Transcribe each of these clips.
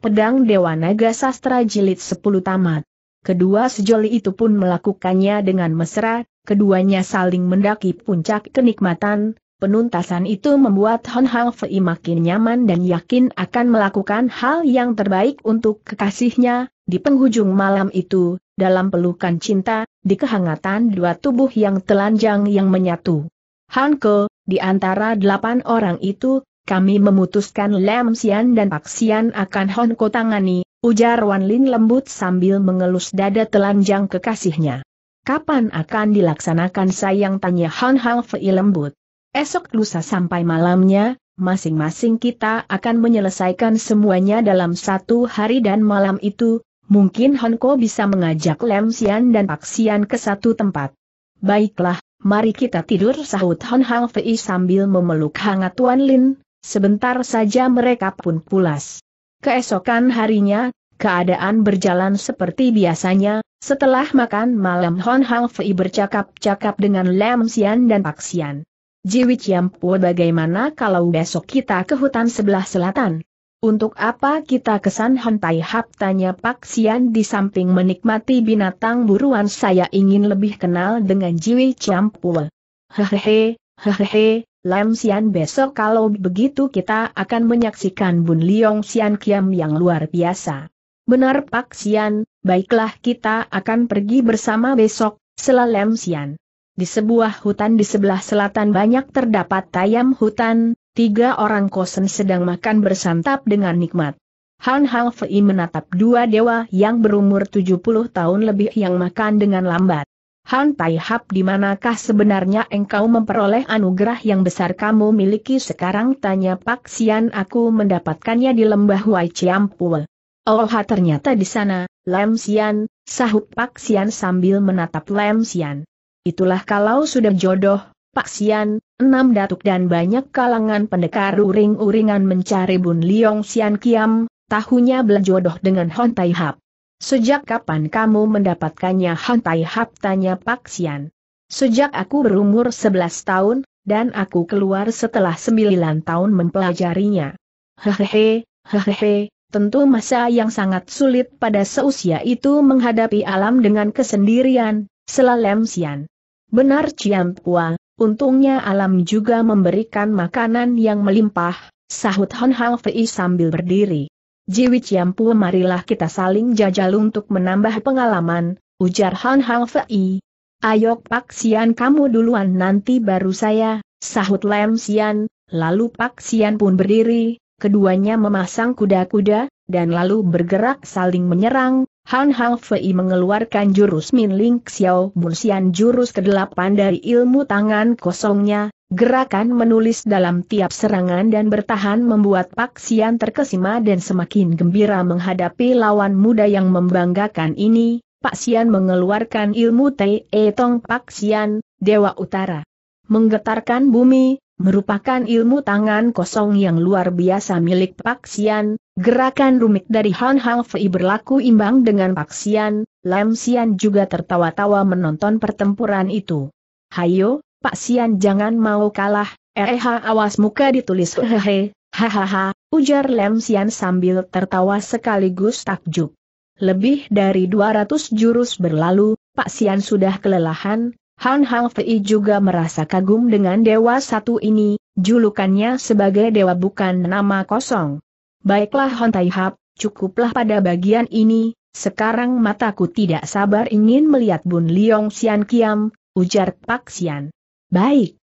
Pedang Dewa Naga Sastra Jilid 10 tamat. Kedua sejoli itu pun melakukannya dengan mesra, keduanya saling mendaki puncak kenikmatan, penuntasan itu membuat Hon Hang Fei makin nyaman dan yakin akan melakukan hal yang terbaik untuk kekasihnya, di penghujung malam itu, dalam pelukan cinta, di kehangatan dua tubuh yang telanjang yang menyatu. Hanko, di antara delapan orang itu, kami memutuskan Lam Sian dan Pak Sian akan Honko tangani, ujar Wan Lin lembut sambil mengelus dada telanjang kekasihnya. Kapan akan dilaksanakan sayang tanya Han Hang Fei lembut. Esok lusa sampai malamnya, masing-masing kita akan menyelesaikan semuanya dalam satu hari dan malam itu, mungkin Honko bisa mengajak Lam Sian dan Pak Sian ke satu tempat. Baiklah, mari kita tidur sahut Hon Hang Fei sambil memeluk hangat Wan Lin, Sebentar saja mereka pun pulas. Keesokan harinya, keadaan berjalan seperti biasanya, setelah makan malam Hon Hang Fei bercakap-cakap dengan Lam Xian dan Pak Sian. Jiwi Chiampu bagaimana kalau besok kita ke hutan sebelah selatan? Untuk apa kita kesan Hon Tai Hap tanya Pak Sian di samping menikmati binatang buruan saya ingin lebih kenal dengan Jiwi Chiampul. Hehehe, hehehe, Lam Sian besok kalau begitu kita akan menyaksikan Bun Liong Sian Kiam yang luar biasa. Benar Pak Sian, baiklah kita akan pergi bersama besok, sela Lam Sian. Di sebuah hutan di sebelah selatan banyak terdapat tayam hutan, tiga orang kosen sedang makan bersantap dengan nikmat. Han Hang Fei menatap dua dewa yang berumur 70 tahun lebih yang makan dengan lambat. Han Tai Hap di manakah sebenarnya engkau memperoleh anugerah yang besar kamu miliki sekarang tanya Pak Sian aku mendapatkannya di lembah Wai Chiampul. Oh ternyata di sana, Lem Sian, sahut Pak Sian sambil menatap Lem Sian. Itulah kalau sudah jodoh, Pak Sian, enam datuk dan banyak kalangan pendekar uring-uringan mencari Bun Liong Sian Kiam, tahunya jodoh dengan Hon Tai Hap. Sejak kapan kamu mendapatkannya Hantai haptanya Hap Pak Sian. Sejak aku berumur 11 tahun, dan aku keluar setelah 9 tahun mempelajarinya. Hehehe, hehehe, tentu masa yang sangat sulit pada seusia itu menghadapi alam dengan kesendirian, selalem Sian. Benar Cian Pua, untungnya alam juga memberikan makanan yang melimpah, sahut Hon Hao Fei sambil berdiri. Jiwi Ciampu marilah kita saling jajal untuk menambah pengalaman, ujar Han Hang Fei. Ayo Pak Sian kamu duluan nanti baru saya, sahut Lem Sian, lalu Pak Sian pun berdiri, keduanya memasang kuda-kuda, dan lalu bergerak saling menyerang, Han Hang Fei mengeluarkan jurus Min Ling Xiao Bun Sian jurus ke-8 dari ilmu tangan kosongnya, Gerakan menulis dalam tiap serangan dan bertahan membuat Pak Sian terkesima dan semakin gembira menghadapi lawan muda yang membanggakan ini. Pak Sian mengeluarkan ilmu Te Etong Pak Sian, Dewa Utara. Menggetarkan bumi, merupakan ilmu tangan kosong yang luar biasa milik Pak Sian. Gerakan rumit dari Han Hang Fei berlaku imbang dengan Pak Sian, Lam Sian juga tertawa-tawa menonton pertempuran itu. Hayo, Pak Sian jangan mau kalah, eh awas muka ditulis hehehe, hahaha, ujar Lem Sian sambil tertawa sekaligus takjub. Lebih dari 200 jurus berlalu, Pak Sian sudah kelelahan, Han Hang Fei juga merasa kagum dengan Dewa Satu ini, julukannya sebagai Dewa bukan nama kosong. Baiklah Hon Tai Hap, cukuplah pada bagian ini, sekarang mataku tidak sabar ingin melihat Bun Liong Sian Kiam, ujar Pak Sian. Baik,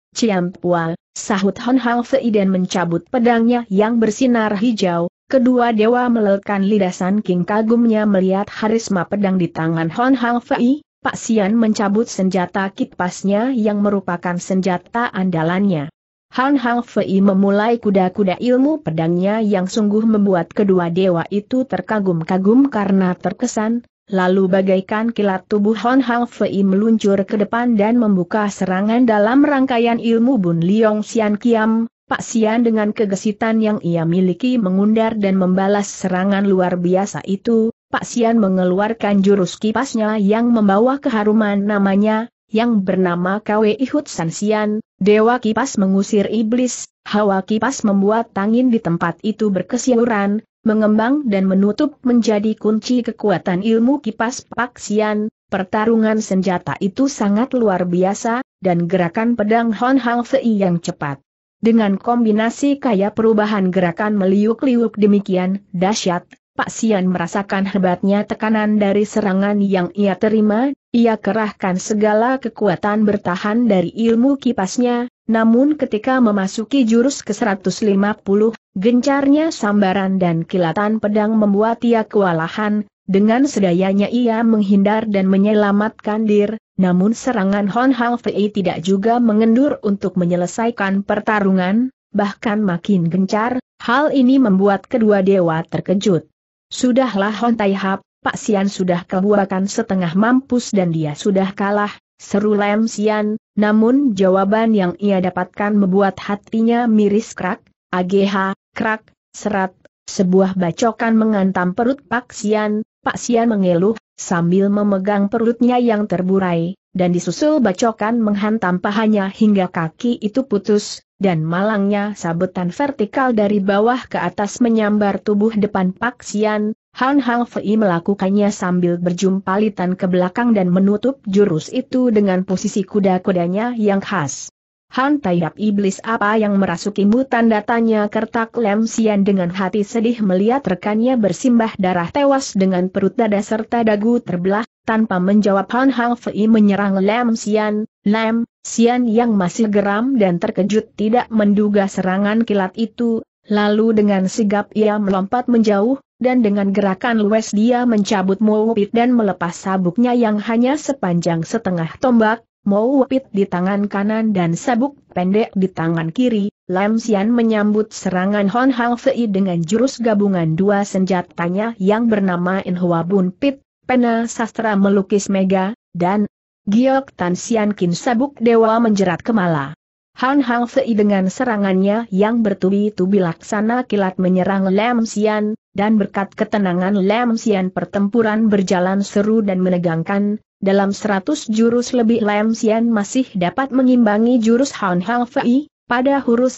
Pua, sahut Hon Hang Fei dan mencabut pedangnya yang bersinar hijau, kedua dewa melelkan lidasan. King kagumnya melihat harisma pedang di tangan Hon Hang Fei, Pak Sian mencabut senjata kipasnya yang merupakan senjata andalannya. Han Hang Fei memulai kuda-kuda ilmu pedangnya yang sungguh membuat kedua dewa itu terkagum-kagum karena terkesan, Lalu bagaikan kilat tubuh Hon Hang Fei meluncur ke depan dan membuka serangan dalam rangkaian ilmu Bun Liong Sian Kiam, Pak Sian dengan kegesitan yang ia miliki mengundar dan membalas serangan luar biasa itu, Pak Sian mengeluarkan jurus kipasnya yang membawa keharuman namanya, yang bernama Kwe Ihut San Sian, Dewa Kipas mengusir iblis, hawa kipas membuat tangin di tempat itu berkesiuran, mengembang dan menutup menjadi kunci kekuatan ilmu kipas paksian, pertarungan senjata itu sangat luar biasa, dan gerakan pedang Hon Hang Fei yang cepat. Dengan kombinasi kaya perubahan gerakan meliuk-liuk demikian dahsyat, Pak Sian merasakan hebatnya tekanan dari serangan yang ia terima, ia kerahkan segala kekuatan bertahan dari ilmu kipasnya, namun ketika memasuki jurus ke-150, gencarnya sambaran dan kilatan pedang membuat ia kewalahan, dengan sedayanya ia menghindar dan menyelamatkan dir, namun serangan Hon Hang Fei tidak juga mengendur untuk menyelesaikan pertarungan, bahkan makin gencar, hal ini membuat kedua dewa terkejut. Sudahlah Hon Tai Hap, Pak Sian sudah kebuakan setengah mampus dan dia sudah kalah, seru Lem Sian, namun jawaban yang ia dapatkan membuat hatinya miris krak, AGH, krak, serat, sebuah bacokan mengantam perut Pak Sian, Pak Sian mengeluh, sambil memegang perutnya yang terburai, dan disusul bacokan menghantam pahanya hingga kaki itu putus, dan malangnya sabetan vertikal dari bawah ke atas menyambar tubuh depan Pak Sian, Han Hang Fei melakukannya sambil berjumpalitan ke belakang dan menutup jurus itu dengan posisi kuda-kudanya yang khas. Han Taiyap iblis apa yang merasukimu tanda tanya kertak Lem Sian dengan hati sedih melihat rekannya bersimbah darah tewas dengan perut dada serta dagu terbelah, tanpa menjawab Han Hang Fei menyerang Lem Sian, Lem Sian yang masih geram dan terkejut tidak menduga serangan kilat itu, lalu dengan sigap ia melompat menjauh, dan dengan gerakan luas dia mencabut muwupit dan melepas sabuknya yang hanya sepanjang setengah tombak, Mau Wapit di tangan kanan dan sabuk pendek di tangan kiri, Lam Sian menyambut serangan Hon Hao Fei dengan jurus gabungan dua senjatanya yang bernama Hua Bun Pit, Pena Sastra Melukis Mega, dan Giok Tan Sian Kin Sabuk Dewa Menjerat Kemala. Han Hang Sei dengan serangannya yang bertubi-tubi laksana kilat menyerang Lam Xian, dan berkat ketenangan Lam Xian pertempuran berjalan seru dan menegangkan, dalam seratus jurus lebih Lam Xian masih dapat mengimbangi jurus Han Hang Fei, pada huruf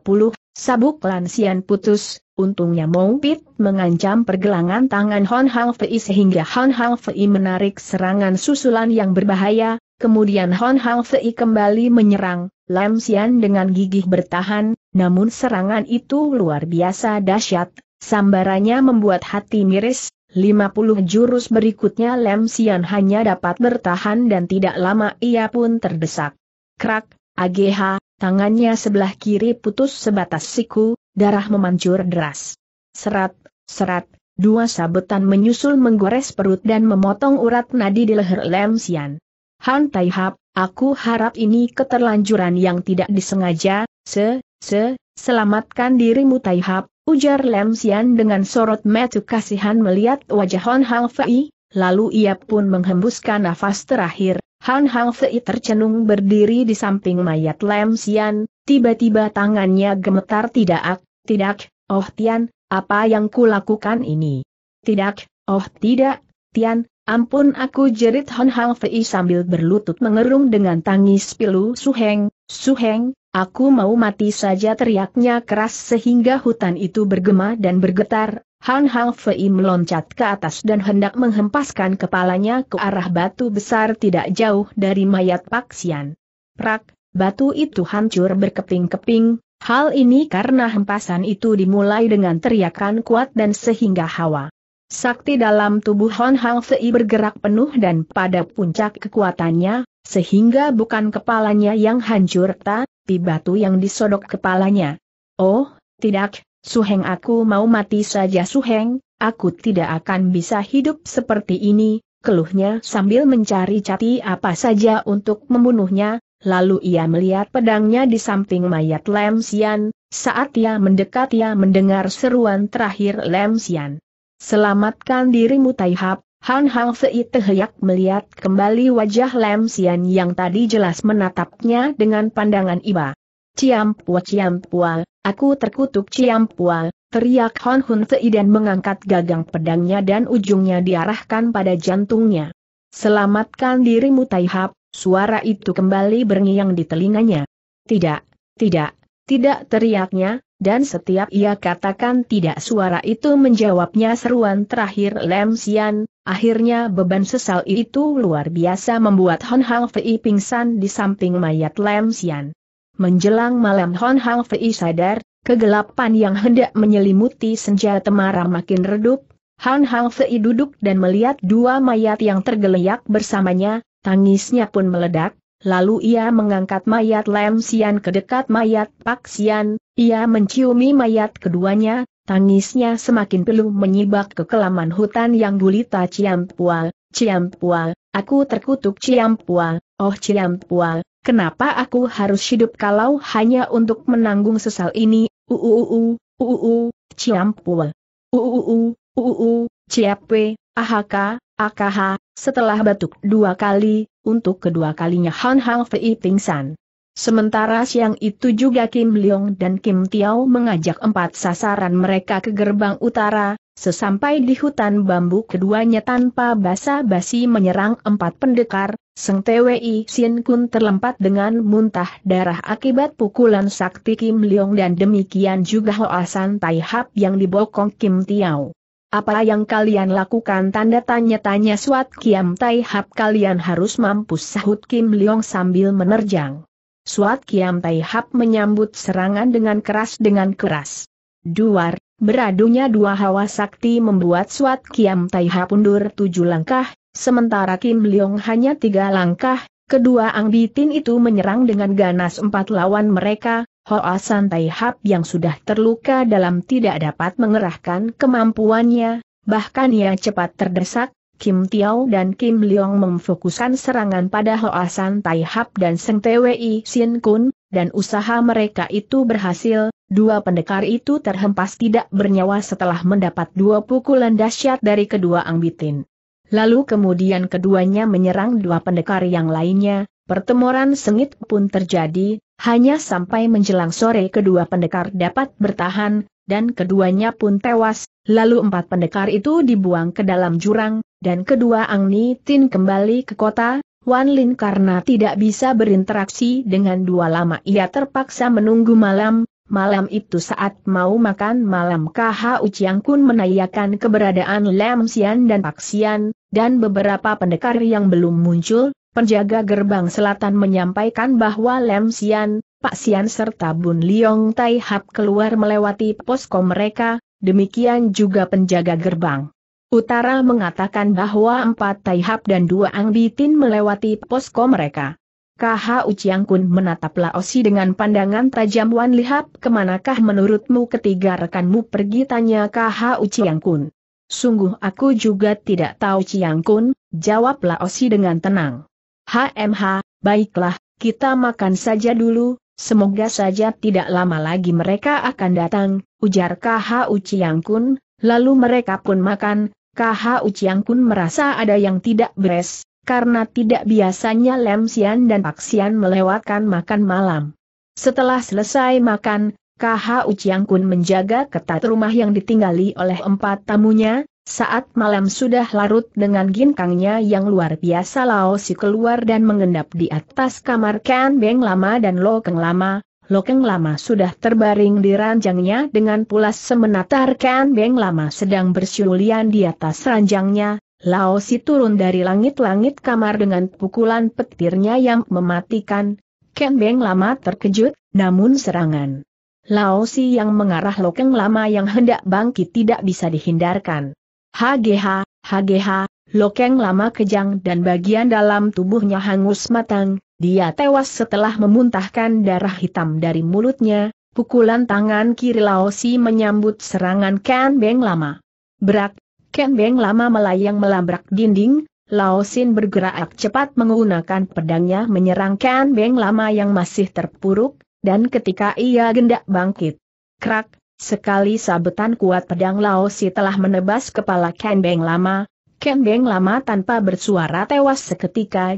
puluh. Sabuk lansian putus, untungnya Mou Pit mengancam pergelangan tangan Hon Hang Fei sehingga Hon Hang Fei menarik serangan susulan yang berbahaya, kemudian Hon Hang Fei kembali menyerang, Lam Sian dengan gigih bertahan, namun serangan itu luar biasa dahsyat, sambarannya membuat hati miris, 50 jurus berikutnya Lam Sian hanya dapat bertahan dan tidak lama ia pun terdesak. Krak, AGH, tangannya sebelah kiri putus sebatas siku, darah memancur deras. Serat, serat, dua sabetan menyusul menggores perut dan memotong urat nadi di leher Lem Sian. Han Tai aku harap ini keterlanjuran yang tidak disengaja, se, se, selamatkan dirimu Tai ujar Lem Sian dengan sorot mata kasihan melihat wajah Hon Hang Fei, lalu ia pun menghembuskan nafas terakhir, Han Hang Sei tercenung berdiri di samping mayat Lem Sian, tiba-tiba tangannya gemetar tidak, tidak, oh Tian, apa yang kulakukan ini? Tidak, oh tidak, Tian, ampun aku jerit Han Hang Fei sambil berlutut mengerung dengan tangis pilu Suheng, Suheng, aku mau mati saja teriaknya keras sehingga hutan itu bergema dan bergetar, Han Hang Fei meloncat ke atas dan hendak menghempaskan kepalanya ke arah batu besar tidak jauh dari mayat Pak Sian. Prak, batu itu hancur berkeping-keping, hal ini karena hempasan itu dimulai dengan teriakan kuat dan sehingga hawa. Sakti dalam tubuh Han Hang Fei bergerak penuh dan pada puncak kekuatannya, sehingga bukan kepalanya yang hancur tapi batu yang disodok kepalanya. Oh, tidak, Suheng aku mau mati saja Suheng, aku tidak akan bisa hidup seperti ini, keluhnya sambil mencari cati apa saja untuk membunuhnya, lalu ia melihat pedangnya di samping mayat Lem Sian, saat ia mendekat ia mendengar seruan terakhir Lem Sian. Selamatkan dirimu Taihap, Han Hang Fei Tehyak melihat kembali wajah Lem Sian yang tadi jelas menatapnya dengan pandangan iba. Ciampua Ciampua, aku terkutuk Ciampua, teriak Hon Hun Sei dan mengangkat gagang pedangnya dan ujungnya diarahkan pada jantungnya. Selamatkan dirimu Taihap, suara itu kembali berngiang di telinganya. Tidak, tidak, tidak teriaknya, dan setiap ia katakan tidak suara itu menjawabnya seruan terakhir Lem Xian, akhirnya beban sesal itu luar biasa membuat Hon Hang Fei pingsan di samping mayat Lem Xian. Menjelang malam Hon Hang Fei sadar, kegelapan yang hendak menyelimuti senja temara makin redup, Hon Hang Fei duduk dan melihat dua mayat yang tergeleyak bersamanya, tangisnya pun meledak, lalu ia mengangkat mayat Lam Sian ke dekat mayat Pak Sian, ia menciumi mayat keduanya, tangisnya semakin peluh menyibak kekelaman hutan yang gulita Ciampual, Ciampua, aku terkutuk Ciampua, oh Ciampua, kenapa aku harus hidup kalau hanya untuk menanggung sesal ini, uuu, uuu, Ciampua, uuu, uuu, Ciape, ahaka, akaha, setelah batuk dua kali, untuk kedua kalinya Han Hang Fei pingsan. Sementara siang itu juga Kim Leong dan Kim Tiao mengajak empat sasaran mereka ke gerbang utara, Sesampai di hutan bambu keduanya tanpa basa-basi menyerang empat pendekar, Seng Twi Sien Kun terlempat dengan muntah darah akibat pukulan sakti Kim Leong dan demikian juga Hoasan Tai Hap yang dibokong Kim Tiao. Apa yang kalian lakukan tanda tanya-tanya suat Kiam Tai Hap kalian harus mampus sahut Kim Leong sambil menerjang. Suat Kiam Tai Hap menyambut serangan dengan keras dengan keras. Duar, beradunya dua hawa sakti membuat Suat Kiam Tai Hap mundur tujuh langkah, sementara Kim Leong hanya tiga langkah, kedua Ang Bitin itu menyerang dengan ganas empat lawan mereka, Hoa San Tai Hap yang sudah terluka dalam tidak dapat mengerahkan kemampuannya, bahkan ia cepat terdesak, Kim Tiao dan Kim Leong memfokuskan serangan pada Hoasan Tai Hap dan Seng Twi Sin Kun, dan usaha mereka itu berhasil, dua pendekar itu terhempas tidak bernyawa setelah mendapat dua pukulan dahsyat dari kedua angbitin. Lalu kemudian keduanya menyerang dua pendekar yang lainnya, pertemuan sengit pun terjadi, hanya sampai menjelang sore kedua pendekar dapat bertahan, dan keduanya pun tewas, lalu empat pendekar itu dibuang ke dalam jurang, dan kedua Ang Ni Tin kembali ke kota, Wan Lin karena tidak bisa berinteraksi dengan dua lama ia terpaksa menunggu malam, malam itu saat mau makan malam KH Uciang Kun menanyakan keberadaan Lam Sian dan Pak Sian dan beberapa pendekar yang belum muncul, penjaga gerbang selatan menyampaikan bahwa Lam Sian, Pak Sian serta Bun Liong Tai Hap keluar melewati posko mereka, demikian juga penjaga gerbang. Utara mengatakan bahwa empat Taihap dan dua Angbitin melewati posko mereka. Kaha Uciang Kun menatap Laosi dengan pandangan tajam Wan Lihap kemanakah menurutmu ketiga rekanmu pergi tanya Kaha Uciang Kun. Sungguh aku juga tidak tahu Ciang Kun, jawab Laosi dengan tenang. HMH, baiklah, kita makan saja dulu, semoga saja tidak lama lagi mereka akan datang, ujar Kaha Uciang Kun, lalu mereka pun makan, KH Uciang Kun merasa ada yang tidak beres, karena tidak biasanya Lem Sian dan Pak Sian melewatkan makan malam. Setelah selesai makan, KH Uciang Kun menjaga ketat rumah yang ditinggali oleh empat tamunya, saat malam sudah larut dengan ginkangnya yang luar biasa Lao Si keluar dan mengendap di atas kamar Kan Beng Lama dan Lo Keng Lama, Lokeng lama sudah terbaring di ranjangnya dengan pulas semenatar Beng lama sedang bersiulian di atas ranjangnya, Lao turun dari langit-langit kamar dengan pukulan petirnya yang mematikan, Ken Beng lama terkejut, namun serangan. Lao yang mengarah Lokeng lama yang hendak bangkit tidak bisa dihindarkan. HGH, HGH, Lokeng lama kejang dan bagian dalam tubuhnya hangus matang, dia tewas setelah memuntahkan darah hitam dari mulutnya, pukulan tangan kiri Laosi menyambut serangan Ken Beng Lama. Berak, Ken Beng Lama melayang melabrak dinding, Laosin bergerak cepat menggunakan pedangnya menyerang Ken Beng Lama yang masih terpuruk, dan ketika ia gendak bangkit. Krak, sekali sabetan kuat pedang Laosi telah menebas kepala Ken Beng Lama, Ken Beng Lama tanpa bersuara tewas seketika,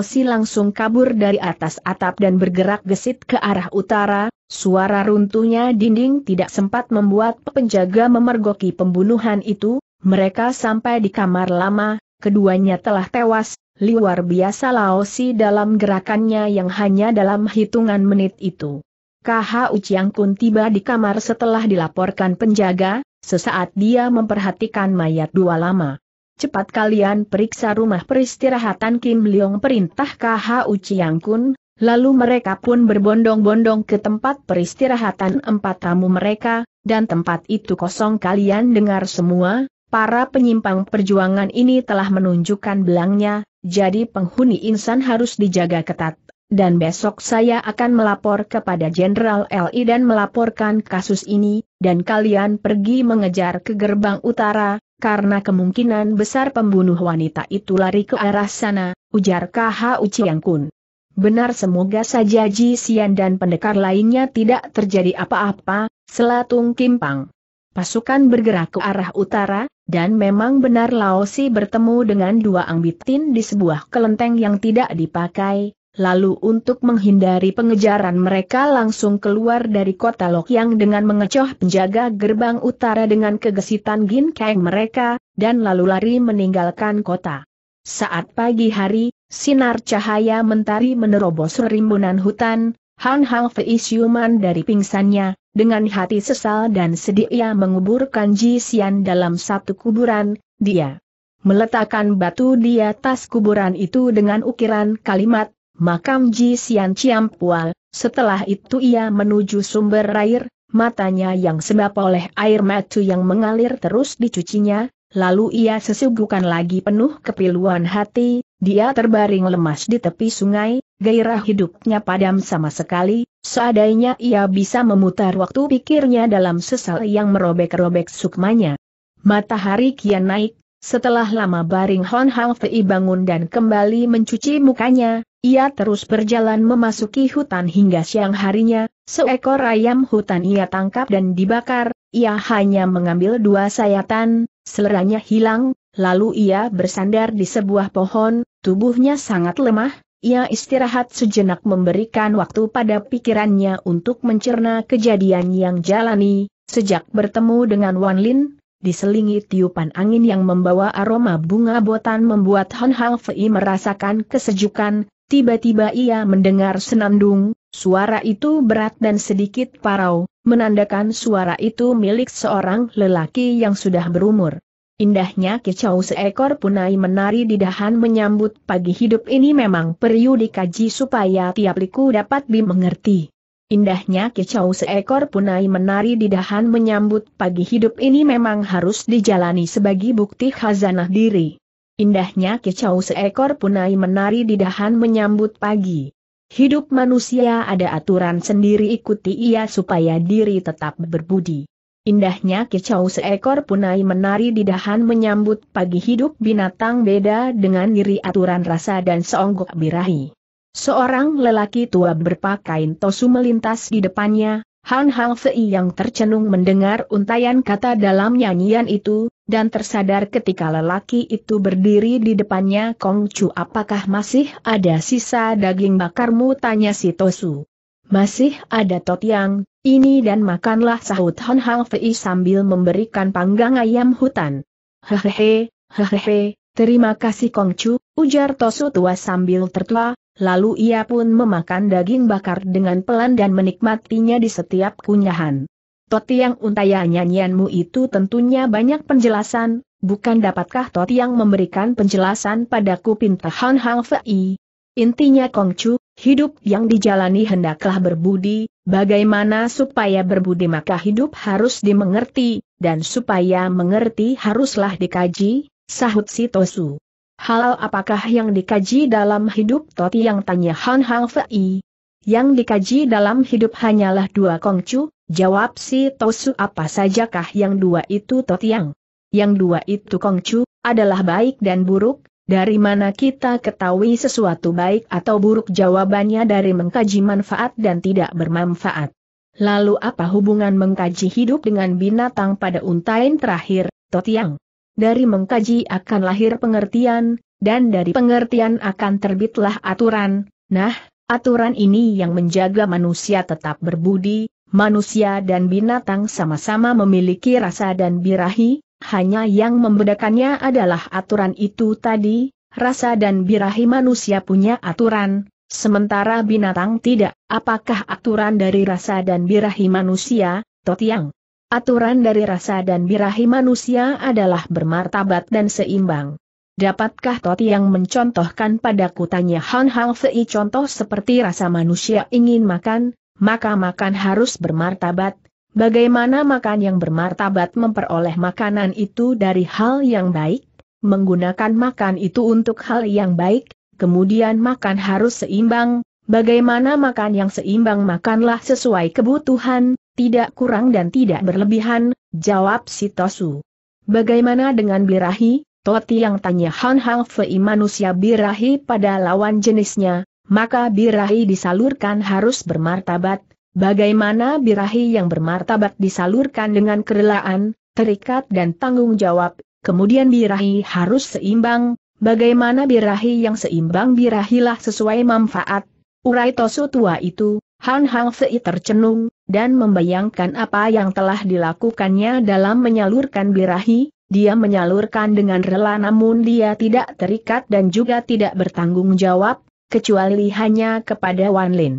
Si langsung kabur dari atas atap dan bergerak gesit ke arah utara, suara runtuhnya dinding tidak sempat membuat penjaga memergoki pembunuhan itu, mereka sampai di kamar lama, keduanya telah tewas, luar biasa Si dalam gerakannya yang hanya dalam hitungan menit itu. KH Uciang Kun tiba di kamar setelah dilaporkan penjaga, sesaat dia memperhatikan mayat dua lama. Cepat kalian periksa rumah peristirahatan Kim Leong perintah KH Chiang Kun, lalu mereka pun berbondong-bondong ke tempat peristirahatan empat tamu mereka, dan tempat itu kosong kalian dengar semua, para penyimpang perjuangan ini telah menunjukkan belangnya, jadi penghuni insan harus dijaga ketat. Dan besok saya akan melapor kepada Jenderal LI dan melaporkan kasus ini, dan kalian pergi mengejar ke gerbang utara, karena kemungkinan besar pembunuh wanita itu lari ke arah sana, ujar KH Uciang Kun. Benar semoga saja Ji Sian dan pendekar lainnya tidak terjadi apa-apa, selatung Kimpang. Pasukan bergerak ke arah utara, dan memang benar Laosi bertemu dengan dua angbitin di sebuah kelenteng yang tidak dipakai, Lalu untuk menghindari pengejaran mereka langsung keluar dari kota yang dengan mengecoh penjaga gerbang utara dengan kegesitan gin Kang mereka, dan lalu lari meninggalkan kota. Saat pagi hari, sinar cahaya mentari menerobos rimbunan hutan, Han Hang Fei siuman dari pingsannya, dengan hati sesal dan sedih ia menguburkan Ji Xian dalam satu kuburan, dia meletakkan batu di atas kuburan itu dengan ukiran kalimat, makam Ji Sian Chiam Pual, setelah itu ia menuju sumber air, matanya yang sebab oleh air matu yang mengalir terus dicucinya, lalu ia sesuguhkan lagi penuh kepiluan hati, dia terbaring lemas di tepi sungai, gairah hidupnya padam sama sekali, seadanya ia bisa memutar waktu pikirnya dalam sesal yang merobek-robek sukmanya. Matahari kian naik, setelah lama baring Hon Hang Fei bangun dan kembali mencuci mukanya, ia terus berjalan memasuki hutan hingga siang harinya, seekor ayam hutan ia tangkap dan dibakar, ia hanya mengambil dua sayatan, seleranya hilang, lalu ia bersandar di sebuah pohon, tubuhnya sangat lemah, ia istirahat sejenak memberikan waktu pada pikirannya untuk mencerna kejadian yang jalani, sejak bertemu dengan Wan Lin, diselingi tiupan angin yang membawa aroma bunga botan membuat Han Hang Fei merasakan kesejukan, Tiba-tiba ia mendengar senandung, suara itu berat dan sedikit parau, menandakan suara itu milik seorang lelaki yang sudah berumur. Indahnya kicau seekor punai menari di dahan menyambut pagi hidup ini memang perlu dikaji supaya tiap liku dapat dimengerti. Indahnya kicau seekor punai menari di dahan menyambut pagi hidup ini memang harus dijalani sebagai bukti khazanah diri. Indahnya kicau seekor punai menari di dahan menyambut pagi. Hidup manusia ada aturan sendiri ikuti ia supaya diri tetap berbudi. Indahnya kicau seekor punai menari di dahan menyambut pagi hidup binatang beda dengan diri aturan rasa dan seonggok birahi. Seorang lelaki tua berpakaian tosu melintas di depannya, Han Hang Sei yang tercenung mendengar untayan kata dalam nyanyian itu, dan tersadar ketika lelaki itu berdiri di depannya Kong Chu apakah masih ada sisa daging bakarmu tanya si Tosu. Masih ada totiang, ini dan makanlah sahut Han Hang Fei sambil memberikan panggang ayam hutan. Hehehe, hehehe, terima kasih Kong Chu, ujar Tosu tua sambil tertawa, lalu ia pun memakan daging bakar dengan pelan dan menikmatinya di setiap kunyahan. Totiang untaya nyanyianmu itu tentunya banyak penjelasan, bukan dapatkah yang memberikan penjelasan padaku pinta Han Hang Fei? Intinya Kongcu, hidup yang dijalani hendaklah berbudi, bagaimana supaya berbudi maka hidup harus dimengerti, dan supaya mengerti haruslah dikaji, sahut si Tosu. Halal apakah yang dikaji dalam hidup Toti yang tanya Han Hang Fei? Yang dikaji dalam hidup hanyalah dua kongcu, jawab si Tosu apa sajakah yang dua itu Toti yang? Yang dua itu kongcu, adalah baik dan buruk, dari mana kita ketahui sesuatu baik atau buruk jawabannya dari mengkaji manfaat dan tidak bermanfaat. Lalu apa hubungan mengkaji hidup dengan binatang pada untain terakhir, Totiang? dari mengkaji akan lahir pengertian, dan dari pengertian akan terbitlah aturan, nah, aturan ini yang menjaga manusia tetap berbudi, manusia dan binatang sama-sama memiliki rasa dan birahi, hanya yang membedakannya adalah aturan itu tadi, rasa dan birahi manusia punya aturan, sementara binatang tidak, apakah aturan dari rasa dan birahi manusia, Totiang? Aturan dari rasa dan birahi manusia adalah bermartabat dan seimbang. Dapatkah Toti yang mencontohkan pada kutanya Han Hang Fei contoh seperti rasa manusia ingin makan, maka makan harus bermartabat, bagaimana makan yang bermartabat memperoleh makanan itu dari hal yang baik, menggunakan makan itu untuk hal yang baik, kemudian makan harus seimbang, bagaimana makan yang seimbang makanlah sesuai kebutuhan, tidak kurang dan tidak berlebihan, jawab si Tosu. Bagaimana dengan birahi? Toti yang tanya Han Hang Fei manusia birahi pada lawan jenisnya, maka birahi disalurkan harus bermartabat. Bagaimana birahi yang bermartabat disalurkan dengan kerelaan, terikat dan tanggung jawab, kemudian birahi harus seimbang, bagaimana birahi yang seimbang birahilah sesuai manfaat. Urai Tosu tua itu, Han Hang Sei tercenung, dan membayangkan apa yang telah dilakukannya dalam menyalurkan birahi, dia menyalurkan dengan rela namun dia tidak terikat dan juga tidak bertanggung jawab, kecuali hanya kepada Wan Lin.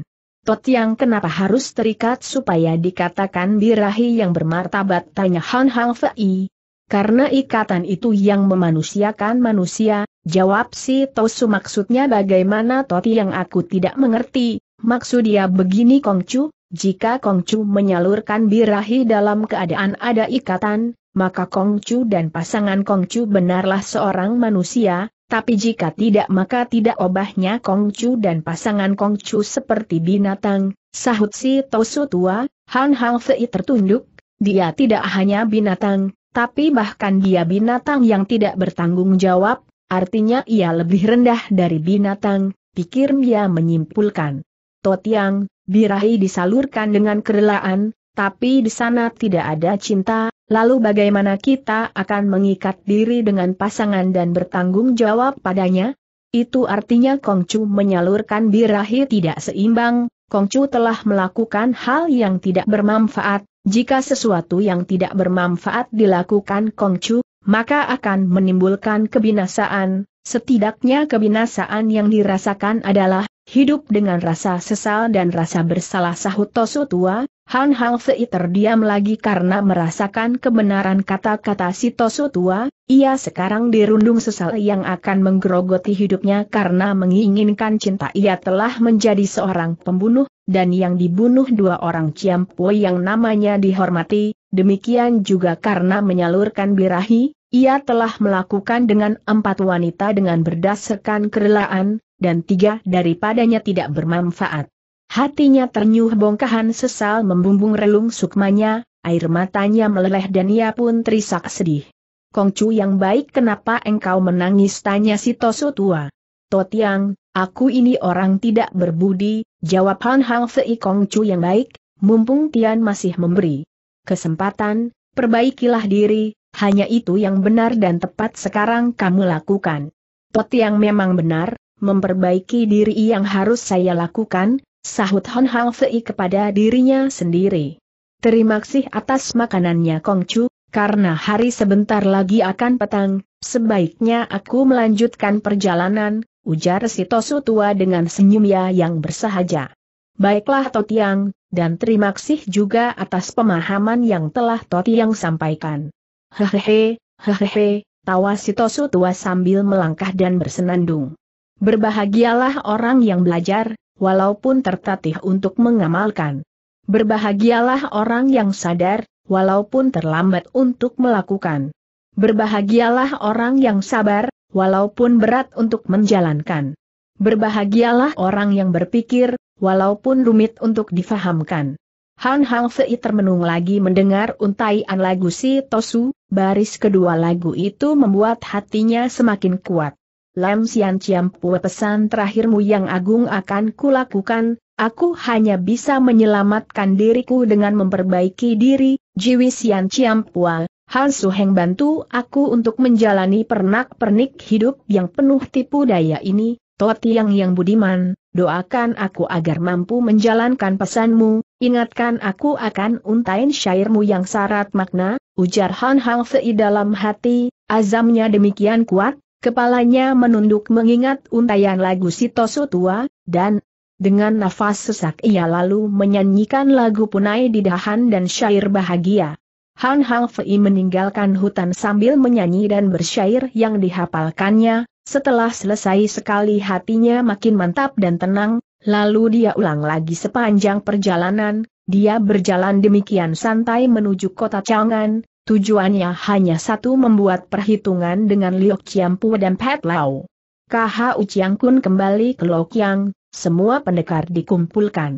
Tot yang kenapa harus terikat supaya dikatakan birahi yang bermartabat tanya Han Hang Fei. Karena ikatan itu yang memanusiakan manusia, jawab si Tosu maksudnya bagaimana Tot yang aku tidak mengerti, Maksud dia begini Kongcu, jika Kongcu menyalurkan birahi dalam keadaan ada ikatan, maka Kongcu dan pasangan Kongcu benarlah seorang manusia, tapi jika tidak maka tidak obahnya Kongcu dan pasangan Kongcu seperti binatang, sahut si Tosu tua, Han Hang Fei tertunduk, dia tidak hanya binatang, tapi bahkan dia binatang yang tidak bertanggung jawab, artinya ia lebih rendah dari binatang, pikir dia menyimpulkan. Totiang, birahi disalurkan dengan kerelaan, tapi di sana tidak ada cinta, lalu bagaimana kita akan mengikat diri dengan pasangan dan bertanggung jawab padanya? Itu artinya Kongcu menyalurkan birahi tidak seimbang, Kongcu telah melakukan hal yang tidak bermanfaat, jika sesuatu yang tidak bermanfaat dilakukan Kongcu, maka akan menimbulkan kebinasaan, setidaknya kebinasaan yang dirasakan adalah Hidup dengan rasa sesal dan rasa bersalah sahut Tosu tua, Han Hang Fei terdiam lagi karena merasakan kebenaran kata-kata si Tosu tua, ia sekarang dirundung sesal yang akan menggerogoti hidupnya karena menginginkan cinta ia telah menjadi seorang pembunuh, dan yang dibunuh dua orang Ciampoi yang namanya dihormati, demikian juga karena menyalurkan birahi, ia telah melakukan dengan empat wanita dengan berdasarkan kerelaan, dan tiga daripadanya tidak bermanfaat. Hatinya ternyuh bongkahan sesal membumbung relung sukmanya, air matanya meleleh dan ia pun terisak sedih. Kongcu yang baik kenapa engkau menangis tanya si Tosu tua. Totiang, aku ini orang tidak berbudi, jawab Han Hang Fei Kongcu yang baik, mumpung Tian masih memberi kesempatan, perbaikilah diri, hanya itu yang benar dan tepat sekarang kamu lakukan. Totiang memang benar, memperbaiki diri yang harus saya lakukan, sahut Hon Hang Fei kepada dirinya sendiri. Terima kasih atas makanannya Kong Chu, karena hari sebentar lagi akan petang, sebaiknya aku melanjutkan perjalanan, ujar si Tosu tua dengan senyumnya yang bersahaja. Baiklah Totiang, dan terima kasih juga atas pemahaman yang telah Totiang sampaikan. Hehehe, hehehe, tawa si Tosu tua sambil melangkah dan bersenandung. Berbahagialah orang yang belajar, walaupun tertatih untuk mengamalkan. Berbahagialah orang yang sadar, walaupun terlambat untuk melakukan. Berbahagialah orang yang sabar, walaupun berat untuk menjalankan. Berbahagialah orang yang berpikir, walaupun rumit untuk difahamkan. Han Hang Fei termenung lagi mendengar untaian lagu si Tosu, baris kedua lagu itu membuat hatinya semakin kuat. Lam Sian Pue pesan terakhirmu yang agung akan kulakukan, aku hanya bisa menyelamatkan diriku dengan memperbaiki diri, Jiwi Sian Pue. Han Heng bantu aku untuk menjalani pernak-pernik hidup yang penuh tipu daya ini, Toti Tiang yang budiman, doakan aku agar mampu menjalankan pesanmu, ingatkan aku akan untain syairmu yang syarat makna, ujar Han Hang Fei dalam hati, azamnya demikian kuat, Kepalanya menunduk mengingat untayan lagu Toso tua, dan dengan nafas sesak ia lalu menyanyikan lagu punai di dahan dan syair bahagia. Han Hang Fei meninggalkan hutan sambil menyanyi dan bersyair yang dihafalkannya, setelah selesai sekali hatinya makin mantap dan tenang, lalu dia ulang lagi sepanjang perjalanan, dia berjalan demikian santai menuju kota Changan, Tujuannya hanya satu membuat perhitungan dengan Liu Qiangpu dan Pat Lau. KHU Chiang kembali ke Lokyang, semua pendekar dikumpulkan.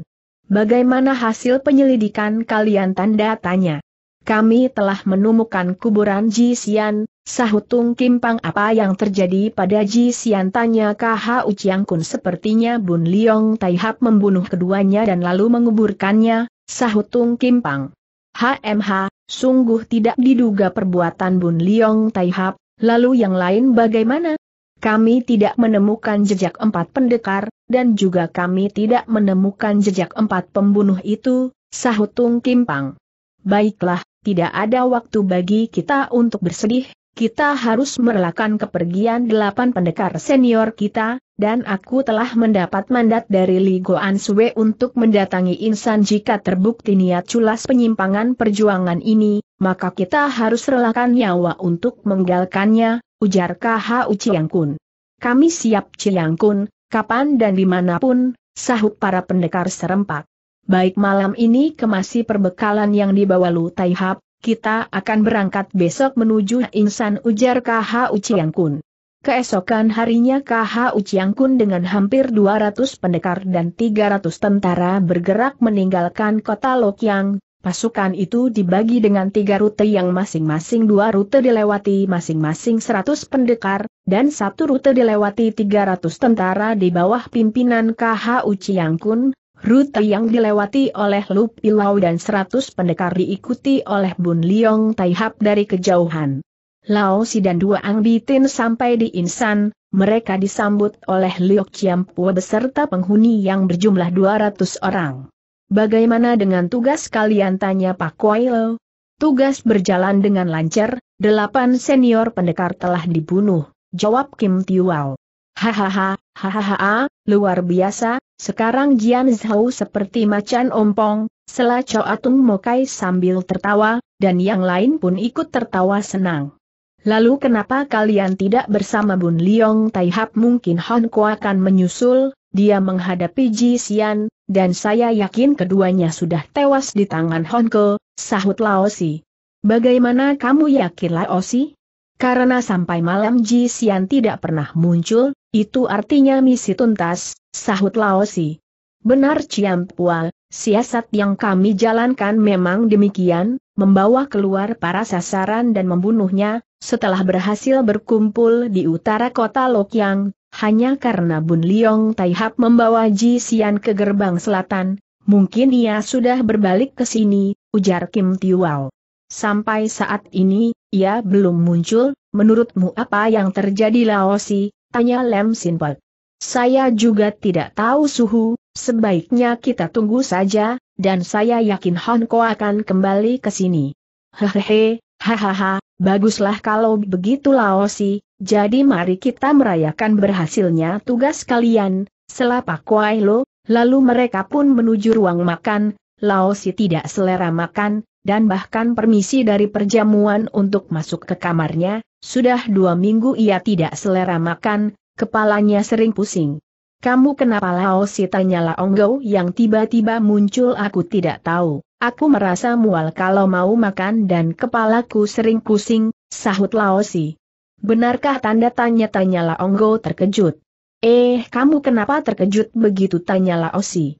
Bagaimana hasil penyelidikan kalian tanda tanya? Kami telah menemukan kuburan Ji Xian, sahutung kimpang apa yang terjadi pada Ji Xian tanya KH Uciang sepertinya Bun Liong Taihap membunuh keduanya dan lalu menguburkannya, sahutung kimpang. HMH, sungguh tidak diduga perbuatan Bun Liong Taihap, lalu yang lain bagaimana? Kami tidak menemukan jejak empat pendekar, dan juga kami tidak menemukan jejak empat pembunuh itu, sahutung Kimpang. Baiklah, tidak ada waktu bagi kita untuk bersedih, kita harus merelakan kepergian delapan pendekar senior kita, dan aku telah mendapat mandat dari Li Goan Sue untuk mendatangi insan jika terbukti niat culas penyimpangan perjuangan ini, maka kita harus relakan nyawa untuk menggalkannya, ujar KHU Chiang Kun. Kami siap Chiang kapan dan dimanapun, sahut para pendekar serempak. Baik malam ini kemasi perbekalan yang dibawa Lu Taihap, kita akan berangkat besok menuju Insan ujar KH Uciangkun. Keesokan harinya KH Uciangkun dengan hampir 200 pendekar dan 300 tentara bergerak meninggalkan kota Lokyang. Pasukan itu dibagi dengan tiga rute yang masing-masing dua rute dilewati masing-masing 100 pendekar, dan satu rute dilewati 300 tentara di bawah pimpinan KH Uciangkun. Rute yang dilewati oleh Lu Ilau dan seratus pendekar diikuti oleh Bun Liong Taihap dari kejauhan. Lao Si dan dua Ang Bitin sampai di Insan, mereka disambut oleh Liok Chiampua beserta penghuni yang berjumlah 200 orang. Bagaimana dengan tugas kalian tanya Pak Kuailo? Tugas berjalan dengan lancar, delapan senior pendekar telah dibunuh, jawab Kim Tiwal. Hahaha, hahaha, luar biasa, sekarang Jian Zhao seperti macan ompong, Selah Cao Atung Mokai sambil tertawa, dan yang lain pun ikut tertawa senang. Lalu kenapa kalian tidak bersama Bun Liong Taihap mungkin Hon Ku akan menyusul, dia menghadapi Ji Xian, dan saya yakin keduanya sudah tewas di tangan Hon Ku, sahut Laosi. Bagaimana kamu yakin Laosi? Karena sampai malam Ji Xian tidak pernah muncul, itu artinya misi tuntas, sahut Laosi. Benar Ciampua, siasat yang kami jalankan memang demikian, membawa keluar para sasaran dan membunuhnya, setelah berhasil berkumpul di utara kota Lokyang, hanya karena Bun Liong Taihap membawa Ji Sian ke gerbang selatan, mungkin ia sudah berbalik ke sini, ujar Kim Tiwau. Sampai saat ini, ia belum muncul, menurutmu apa yang terjadi Laosi, Tanya Lem Simple. Saya juga tidak tahu suhu, sebaiknya kita tunggu saja, dan saya yakin Honko akan kembali ke sini. Hehehe, hahaha, baguslah kalau begitu Laosi, jadi mari kita merayakan berhasilnya tugas kalian, selapak kuai lo, lalu mereka pun menuju ruang makan, Laosi tidak selera makan, dan bahkan permisi dari perjamuan untuk masuk ke kamarnya, sudah dua minggu ia tidak selera makan, kepalanya sering pusing. Kamu kenapa Lao si tanya Laonggau yang tiba-tiba muncul aku tidak tahu, aku merasa mual kalau mau makan dan kepalaku sering pusing, sahut Lao Benarkah tanda tanya-tanya Onggo terkejut? Eh, kamu kenapa terkejut begitu tanya Lao si?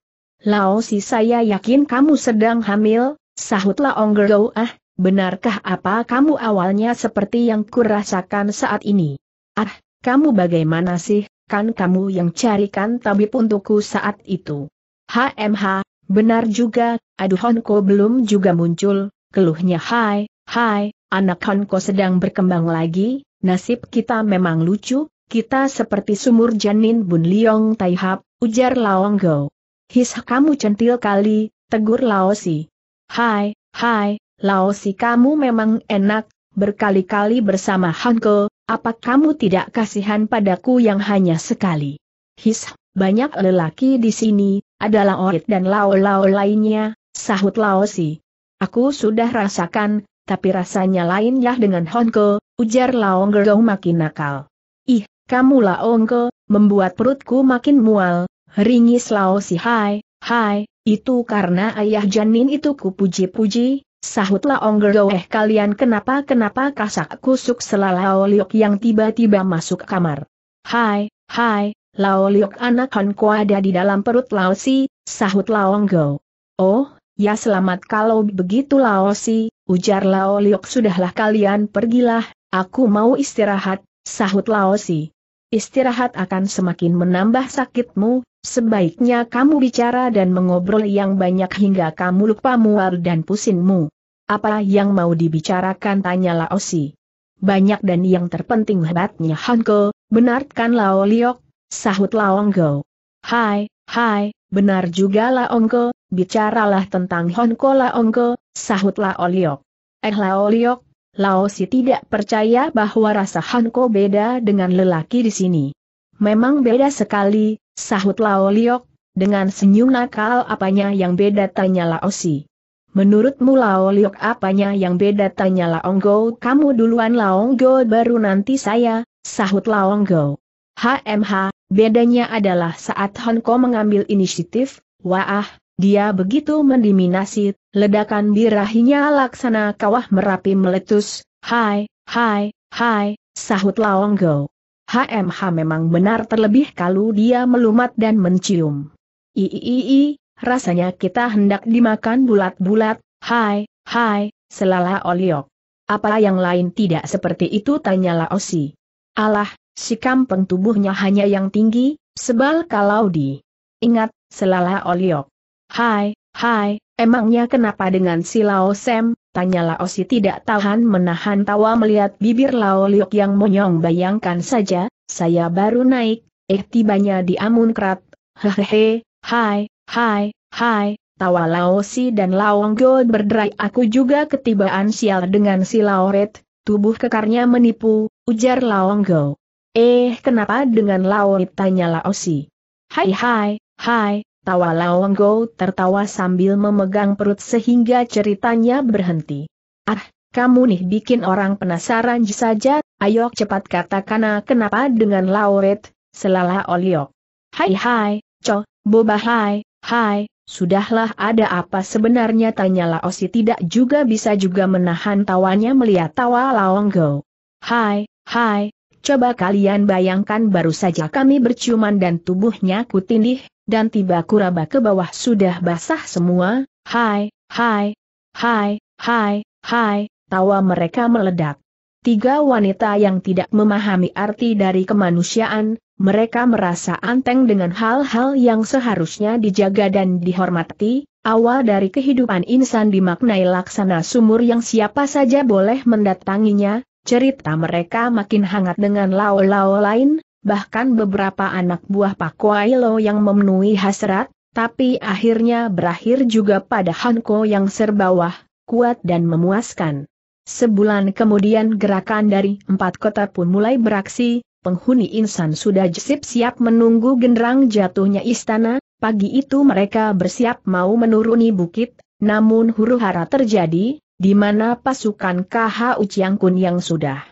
si saya yakin kamu sedang hamil, Sahutlah Onggero ah, benarkah apa kamu awalnya seperti yang kurasakan saat ini? Ah, kamu bagaimana sih, kan kamu yang carikan tabib untukku saat itu. HMH, benar juga, aduh Honko belum juga muncul, keluhnya hai, hai, anak Honko sedang berkembang lagi, nasib kita memang lucu, kita seperti sumur janin Bun Liong Taihap, ujar Laonggo. His kamu centil kali, tegur Laosi. Hai, hai, Laosi kamu memang enak, berkali-kali bersama Hanko, apa kamu tidak kasihan padaku yang hanya sekali? His, banyak lelaki di sini, adalah Oit dan Lao-Lao lainnya, sahut Laosi. Aku sudah rasakan, tapi rasanya lainnya dengan Hanko, ujar Lao Gerong makin nakal. Ih, kamu Laongko, membuat perutku makin mual, ringis si hai, hai, itu karena ayah janin itu kupuji puji sahutlah sahutlah eh kalian kenapa-kenapa kasak kusuk selala Liok yang tiba-tiba masuk kamar. Hai, hai, Lao Liok anak Hanko ada di dalam perut Laosi, sahut Laonggo. Oh, ya selamat kalau begitu Laosi, ujar Lao Liok sudahlah kalian pergilah, aku mau istirahat, sahut Laosi. Istirahat akan semakin menambah sakitmu, Sebaiknya kamu bicara dan mengobrol yang banyak hingga kamu lupa mual dan pusingmu. Apa yang mau dibicarakan Tanyalah Osi. Banyak dan yang terpenting hebatnya Hanko, benarkan Lao Liok, sahut Laonggo. Hai, hai, benar juga Laonggo, bicaralah tentang Honko Laonggo, sahut Lao Liok. Eh Lao Liok, Laosi tidak percaya bahwa rasa Hanko beda dengan lelaki di sini. Memang beda sekali, Sahut Lao Liok, dengan senyum nakal apanya yang beda tanya Lao Si. Menurutmu Lao Liok apanya yang beda tanya lao go. kamu duluan lao go baru nanti saya, sahut lao go. HMH, bedanya adalah saat hong kong mengambil inisiatif, wah, dia begitu mendiminasi, ledakan birahinya laksana kawah merapi meletus, hai, hai, hai, sahut lao go. HMH memang benar terlebih kalau dia melumat dan mencium. Iiii, rasanya kita hendak dimakan bulat-bulat, hai, hai, selala oliok. Apa yang lain tidak seperti itu tanyalah Osi. Allah, si kampeng tubuhnya hanya yang tinggi, sebal kalau di. Ingat, selala oliok. Hai, hai, emangnya kenapa dengan si Lao Sam, Tanya Osi tidak tahan menahan tawa melihat bibir Lao Liuk yang monyong bayangkan saja, saya baru naik, eh tibanya di Amun Krat, hehehe, hai, hai, hai, tawa Laosi dan Laong God berderai aku juga ketibaan sial dengan si Laoret, tubuh kekarnya menipu, ujar Laong Go. Eh kenapa dengan Laoret tanya Osi. Hai hai, hai, Tawa Laonggo tertawa sambil memegang perut sehingga ceritanya berhenti. Ah, kamu nih bikin orang penasaran saja, ayo cepat katakan ah, kenapa dengan Lauret, selala Oliok. Hai hai, co, boba hai, hai, sudahlah ada apa sebenarnya Tanyalah Osi tidak juga bisa juga menahan tawanya melihat tawa Laonggo. Hai, hai, coba kalian bayangkan baru saja kami berciuman dan tubuhnya kutindih, dan tiba kuraba ke bawah sudah basah semua, hai, hai, hai, hai, hai, tawa mereka meledak. Tiga wanita yang tidak memahami arti dari kemanusiaan, mereka merasa anteng dengan hal-hal yang seharusnya dijaga dan dihormati, awal dari kehidupan insan dimaknai laksana sumur yang siapa saja boleh mendatanginya, cerita mereka makin hangat dengan lao-lao lain, bahkan beberapa anak buah Pak Kuailo yang memenuhi hasrat, tapi akhirnya berakhir juga pada Hanko yang serbawah, kuat dan memuaskan. Sebulan kemudian gerakan dari empat kota pun mulai beraksi, penghuni insan sudah jesip siap menunggu genderang jatuhnya istana, pagi itu mereka bersiap mau menuruni bukit, namun huru hara terjadi, di mana pasukan KH Uciang Kun yang sudah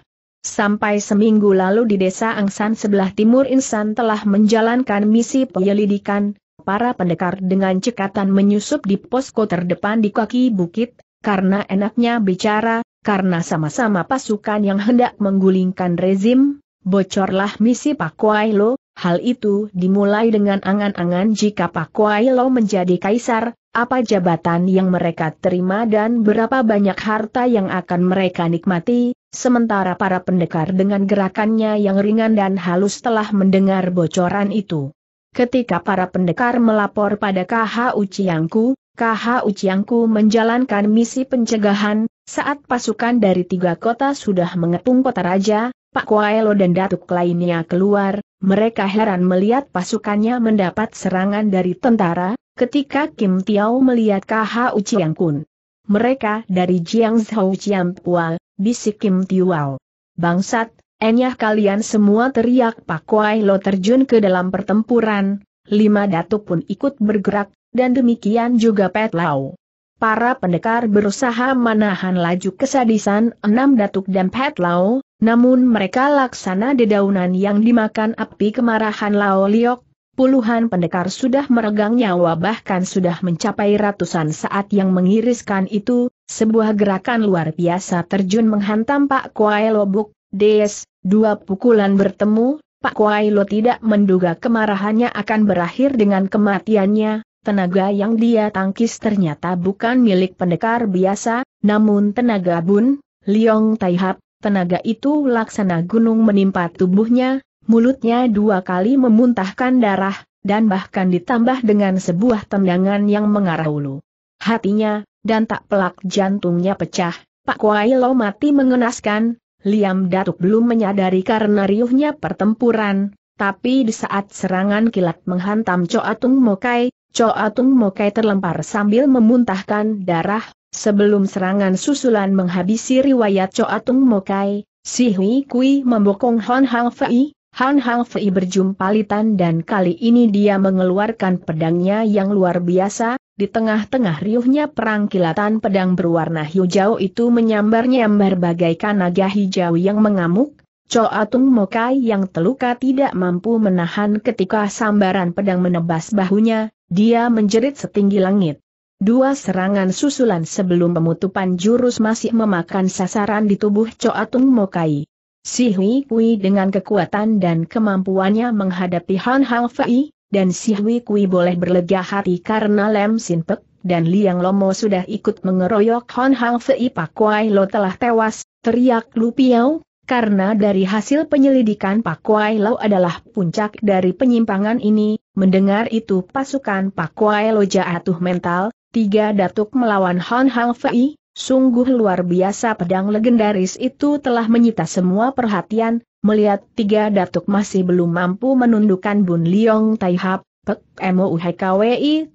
Sampai seminggu lalu di desa Angsan sebelah timur Insan telah menjalankan misi penyelidikan, para pendekar dengan cekatan menyusup di posko terdepan di kaki bukit, karena enaknya bicara, karena sama-sama pasukan yang hendak menggulingkan rezim, bocorlah misi Pak Kuailo, hal itu dimulai dengan angan-angan jika Pak Kuailo menjadi kaisar, apa jabatan yang mereka terima dan berapa banyak harta yang akan mereka nikmati, Sementara para pendekar dengan gerakannya yang ringan dan halus telah mendengar bocoran itu. Ketika para pendekar melapor pada KH Uciangku, KH Uciangku menjalankan misi pencegahan, saat pasukan dari tiga kota sudah mengepung kota raja, Pak Kuaelo dan Datuk lainnya keluar, mereka heran melihat pasukannya mendapat serangan dari tentara, ketika Kim Tiao melihat KH Uciangkun. Mereka dari Jiang Zhou Chiampual, bisik Kim Tiwau. Bangsat, enyah kalian semua teriak Pak Kuai Lo terjun ke dalam pertempuran, lima datuk pun ikut bergerak, dan demikian juga Pet Lau. Para pendekar berusaha menahan laju kesadisan enam datuk dan Pet Lau, namun mereka laksana dedaunan yang dimakan api kemarahan Lao Liok, puluhan pendekar sudah meregang nyawa bahkan sudah mencapai ratusan saat yang mengiriskan itu, sebuah gerakan luar biasa terjun menghantam Pak Kuai Lobuk, Des, dua pukulan bertemu, Pak Kuai Lo tidak menduga kemarahannya akan berakhir dengan kematiannya, Tenaga yang dia tangkis ternyata bukan milik pendekar biasa, namun tenaga Bun, Liong Taihap, tenaga itu laksana gunung menimpa tubuhnya, mulutnya dua kali memuntahkan darah, dan bahkan ditambah dengan sebuah tendangan yang mengarah ulu hatinya, dan tak pelak jantungnya pecah, Pak Kuai Lo mati mengenaskan, Liam Datuk belum menyadari karena riuhnya pertempuran, tapi di saat serangan kilat menghantam Coatung Mokai, Coatung Mokai terlempar sambil memuntahkan darah, sebelum serangan susulan menghabisi riwayat Coatung Mokai, si Hui Kui membokong Hon Hang Fei, Hon Hang Fei berjumpa litan dan kali ini dia mengeluarkan pedangnya yang luar biasa, di tengah-tengah riuhnya perang kilatan pedang berwarna hijau itu menyambar-nyambar bagaikan naga hijau yang mengamuk, Coatung Mokai yang terluka tidak mampu menahan ketika sambaran pedang menebas bahunya, dia menjerit setinggi langit. Dua serangan susulan sebelum pemutupan jurus masih memakan sasaran di tubuh Coatung Mokai. Si Hui Kui dengan kekuatan dan kemampuannya menghadapi Han Hao Fei, dan si Hui Kui boleh berlega hati karena Lem Sin Pek dan Liang Lomo sudah ikut mengeroyok Hon Hang Fei Pak Kuai Lo telah tewas, teriak Lu Piao, karena dari hasil penyelidikan Pak Kuai Lo adalah puncak dari penyimpangan ini, mendengar itu pasukan Pak Kuai Lo jatuh mental, tiga datuk melawan Hon Hang Fei, Sungguh luar biasa pedang legendaris itu telah menyita semua perhatian, melihat tiga datuk masih belum mampu menundukkan Bun Liong Taihap, Pek Emo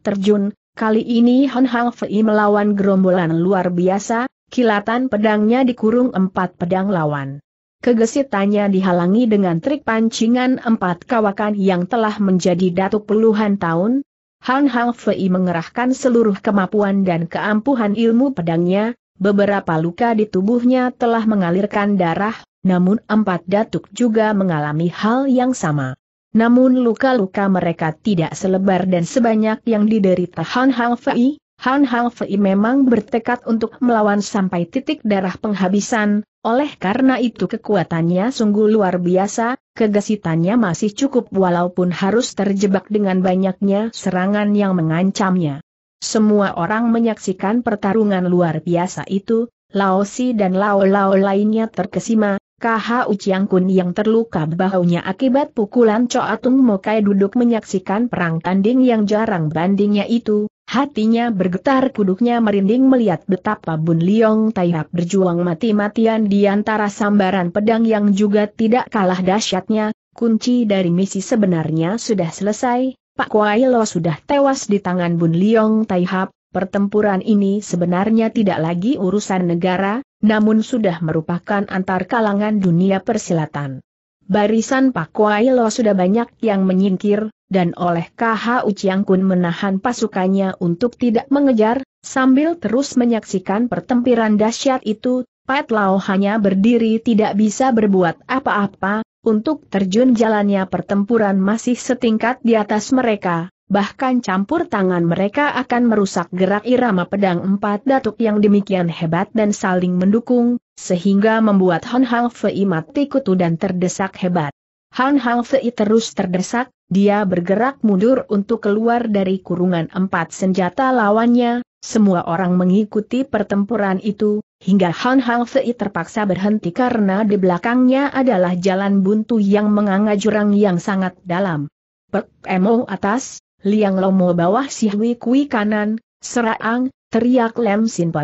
terjun, kali ini Hon Hang Fei melawan gerombolan luar biasa, kilatan pedangnya dikurung empat pedang lawan. Kegesitannya dihalangi dengan trik pancingan empat kawakan yang telah menjadi datuk puluhan tahun, Han Hang Fei mengerahkan seluruh kemampuan dan keampuhan ilmu pedangnya, beberapa luka di tubuhnya telah mengalirkan darah, namun empat datuk juga mengalami hal yang sama. Namun luka-luka mereka tidak selebar dan sebanyak yang diderita Han Hang Fei, Han Hang Fei memang bertekad untuk melawan sampai titik darah penghabisan, oleh karena itu kekuatannya sungguh luar biasa, kegesitannya masih cukup walaupun harus terjebak dengan banyaknya serangan yang mengancamnya. Semua orang menyaksikan pertarungan luar biasa itu, Lao Si dan Lao Lao lainnya terkesima, KH Uciang Kun yang terluka bahunya akibat pukulan Coatung Mokai duduk menyaksikan perang tanding yang jarang bandingnya itu, Hatinya bergetar kuduknya merinding melihat betapa Bun Liong Taihap berjuang mati-matian di antara sambaran pedang yang juga tidak kalah dahsyatnya, kunci dari misi sebenarnya sudah selesai, Pak Kwai sudah tewas di tangan Bun Liong Taihap, pertempuran ini sebenarnya tidak lagi urusan negara, namun sudah merupakan antar kalangan dunia persilatan. Barisan Pak Kwai sudah banyak yang menyingkir, dan oleh KH Uciang Kun menahan pasukannya untuk tidak mengejar, sambil terus menyaksikan pertempuran dahsyat itu, Pat Lao hanya berdiri tidak bisa berbuat apa-apa, untuk terjun jalannya pertempuran masih setingkat di atas mereka, bahkan campur tangan mereka akan merusak gerak irama pedang empat datuk yang demikian hebat dan saling mendukung, sehingga membuat Han Hang Fei mati kutu dan terdesak hebat. Han Hang Fei terus terdesak, dia bergerak mundur untuk keluar dari kurungan empat senjata lawannya, semua orang mengikuti pertempuran itu, hingga Han Hang Fei terpaksa berhenti karena di belakangnya adalah jalan buntu yang menganga jurang yang sangat dalam. Pek Emo atas, Liang Lomo bawah si Hui Kui kanan, serang, teriak Lem Sin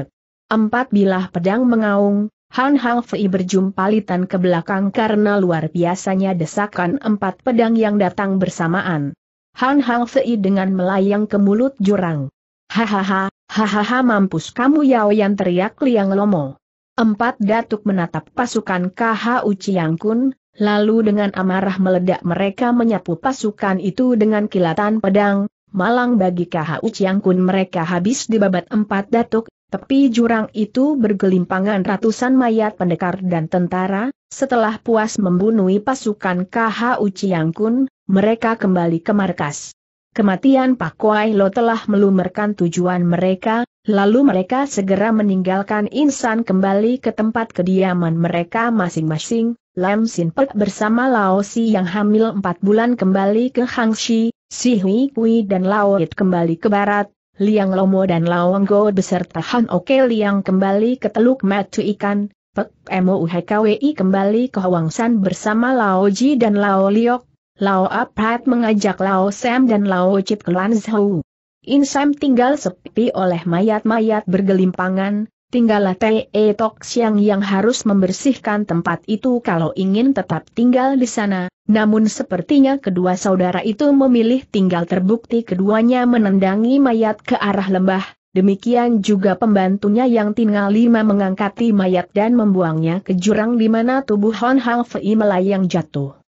Empat bilah pedang mengaung, Han Hang Fei berjumpa litan ke belakang karena luar biasanya desakan empat pedang yang datang bersamaan. Han Hang Fei dengan melayang ke mulut jurang. Hahaha, hahaha mampus kamu Yao yang teriak Liang Lomo. Empat datuk menatap pasukan KHU Chiang Kun, lalu dengan amarah meledak mereka menyapu pasukan itu dengan kilatan pedang, Malang bagi KHU Chiang Kun mereka habis dibabat empat datuk, Tepi jurang itu bergelimpangan ratusan mayat pendekar dan tentara, setelah puas membunuhi pasukan KH Uciangkun, mereka kembali ke markas. Kematian Pak Kuai Lo telah melumerkan tujuan mereka, lalu mereka segera meninggalkan insan kembali ke tempat kediaman mereka masing-masing, Lam Sin Pek bersama Lao Si yang hamil empat bulan kembali ke Hangshi, Si Hui Kui dan Lao It kembali ke barat, Liang Lomo dan Lawang Go beserta Han Oke Liang kembali ke Teluk Matu Ikan, Pek MOUHKWI kembali ke San bersama Lao Ji dan Lao Liok, Lao Apat mengajak Lao Sam dan Lao Chit ke Lanzhou. Insam tinggal sepi oleh mayat-mayat bergelimpangan, Tinggallah Te Tok Siang yang harus membersihkan tempat itu kalau ingin tetap tinggal di sana, namun sepertinya kedua saudara itu memilih tinggal terbukti keduanya menendangi mayat ke arah lembah, demikian juga pembantunya yang tinggal lima mengangkati mayat dan membuangnya ke jurang di mana tubuh Hon Hang Fei melayang jatuh.